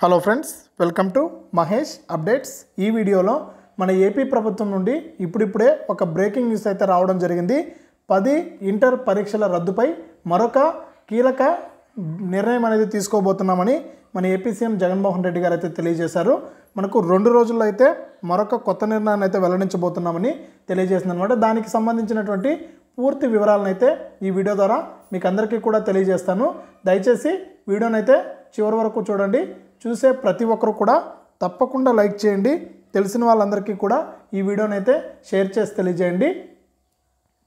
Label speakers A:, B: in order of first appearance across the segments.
A: hello friends welcome to Mahesh updates ఈ వీడియోలో మన ఏపీ ప్రభుత్వం నుండి ఇప్పుడిప్పుడే ఒక బ్రేకింగ్ న్యూస్ అయితే రావడం జరిగింది పది ఇంటర్ పరీక్షల రద్దుపై మరొక కీలక నిర్ణయం అనేది తీసుకోబోతున్నామని మన ఏపీ సీఎం జగన్మోహన్ రెడ్డి గారు అయితే తెలియజేశారు మనకు రెండు రోజుల్లో అయితే మరొక కొత్త నిర్ణయాన్ని అయితే వెల్లడించబోతున్నామని తెలియజేసింది అనమాట దానికి సంబంధించినటువంటి పూర్తి వివరాలను అయితే ఈ వీడియో ద్వారా మీకు అందరికీ కూడా తెలియజేస్తాను దయచేసి వీడియోనైతే చివరి వరకు చూడండి చూసే ప్రతి ఒక్కరు కూడా తప్పకుండా లైక్ చేయండి తెలిసిన వాళ్ళందరికీ కూడా ఈ వీడియోనైతే షేర్ చేసి తెలియజేయండి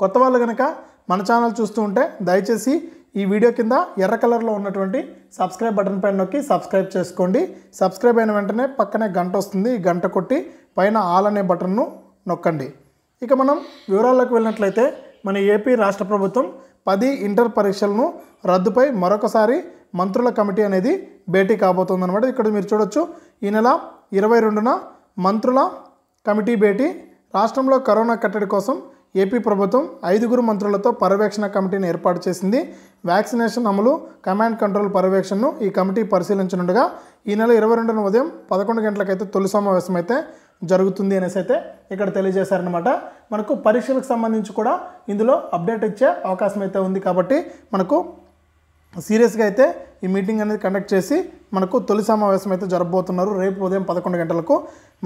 A: కొత్త వాళ్ళు కనుక మన ఛానల్ చూస్తూ ఉంటే దయచేసి ఈ వీడియో కింద ఎర్ర కలర్లో ఉన్నటువంటి సబ్స్క్రైబ్ బటన్ పైన నొక్కి సబ్స్క్రైబ్ చేసుకోండి సబ్స్క్రైబ్ అయిన వెంటనే పక్కనే గంట వస్తుంది ఈ గంట కొట్టి పైన ఆల్ అనే బటన్ను నొక్కండి ఇక మనం వివరాల్లోకి వెళ్ళినట్లయితే మన ఏపీ రాష్ట్ర ప్రభుత్వం పది ఇంటర్ పరీక్షలను రద్దుపై మరొకసారి మంత్రుల కమిటీ అనేది భేటీ అనమాట ఇక్కడ మీరు చూడొచ్చు ఈ నెల ఇరవై రెండున మంత్రుల కమిటీ భేటీ రాష్ట్రంలో కరోనా కట్టడి కోసం ఏపీ ప్రభుత్వం ఐదుగురు మంత్రులతో పర్యవేక్షణ కమిటీని ఏర్పాటు చేసింది వ్యాక్సినేషన్ అమలు కమాండ్ కంట్రోల్ పర్యవేక్షణను ఈ కమిటీ పరిశీలించనుండగా ఈ నెల ఇరవై రెండున ఉదయం పదకొండు గంటలకైతే తొలి సమావేశం అయితే జరుగుతుంది అనేసి అయితే ఇక్కడ తెలియజేశారనమాట మనకు పరీక్షలకు సంబంధించి కూడా ఇందులో అప్డేట్ ఇచ్చే అవకాశం అయితే ఉంది కాబట్టి మనకు సీరియస్గా అయితే ఈ మీటింగ్ అనేది కండక్ట్ చేసి మనకు తొలి సమావేశం అయితే జరపబోతున్నారు రేపు ఉదయం పదకొండు గంటలకు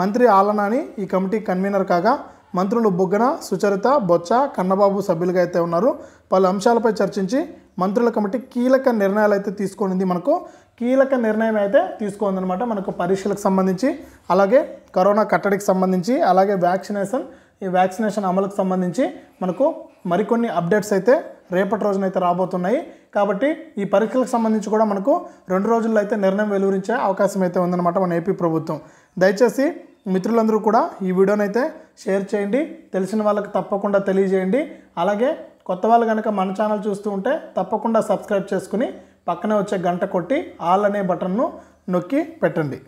A: మంత్రి ఆలనాని ఈ కమిటీ కన్వీనర్ కాగా మంత్రులు బుగ్గన సుచరిత బొచ్చ కన్నబాబు సభ్యులుగా అయితే ఉన్నారు పలు అంశాలపై చర్చించి మంత్రుల కమిటీ కీలక నిర్ణయాలు అయితే తీసుకునింది మనకు కీలక నిర్ణయం అయితే తీసుకుందనమాట మనకు పరీక్షలకు సంబంధించి అలాగే కరోనా కట్టడికి సంబంధించి అలాగే వ్యాక్సినేషన్ ఈ వ్యాక్సినేషన్ అమలుకు సంబంధించి మనకు మరికొన్ని అప్డేట్స్ అయితే రేపటి రోజున అయితే రాబోతున్నాయి కాబట్టి ఈ పరీక్షలకు సంబంధించి కూడా మనకు రెండు రోజుల్లో అయితే నిర్ణయం వెలువరించే అవకాశం అయితే ఉందన్నమాట మన ఏపీ ప్రభుత్వం దయచేసి మిత్రులందరూ కూడా ఈ వీడియోనైతే షేర్ చేయండి తెలిసిన వాళ్ళకి తప్పకుండా తెలియజేయండి అలాగే కొత్త వాళ్ళు కనుక మన ఛానల్ చూస్తూ ఉంటే తప్పకుండా సబ్స్క్రైబ్ చేసుకుని పక్కనే వచ్చే గంట కొట్టి ఆల్ అనే బటన్ను నొక్కి పెట్టండి